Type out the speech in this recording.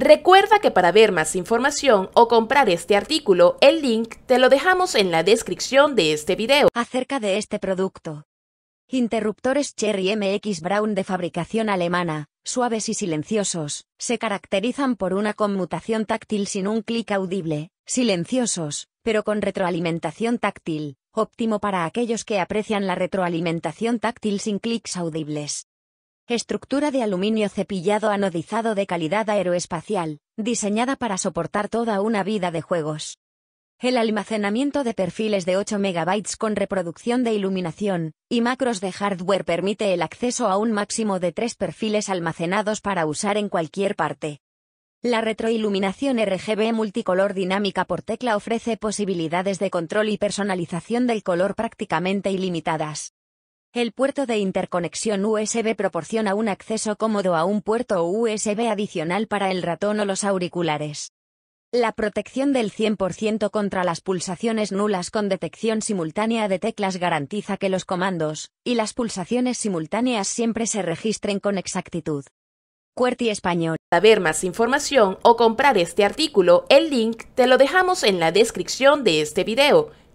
Recuerda que para ver más información o comprar este artículo, el link te lo dejamos en la descripción de este video. Acerca de este producto. Interruptores Cherry MX Brown de fabricación alemana, suaves y silenciosos, se caracterizan por una conmutación táctil sin un clic audible, silenciosos, pero con retroalimentación táctil, óptimo para aquellos que aprecian la retroalimentación táctil sin clics audibles. Estructura de aluminio cepillado anodizado de calidad aeroespacial, diseñada para soportar toda una vida de juegos. El almacenamiento de perfiles de 8 MB con reproducción de iluminación y macros de hardware permite el acceso a un máximo de tres perfiles almacenados para usar en cualquier parte. La retroiluminación RGB multicolor dinámica por tecla ofrece posibilidades de control y personalización del color prácticamente ilimitadas. El puerto de interconexión USB proporciona un acceso cómodo a un puerto USB adicional para el ratón o los auriculares. La protección del 100% contra las pulsaciones nulas con detección simultánea de teclas garantiza que los comandos y las pulsaciones simultáneas siempre se registren con exactitud. QWERTY Español. Para ver más información o comprar este artículo, el link te lo dejamos en la descripción de este video.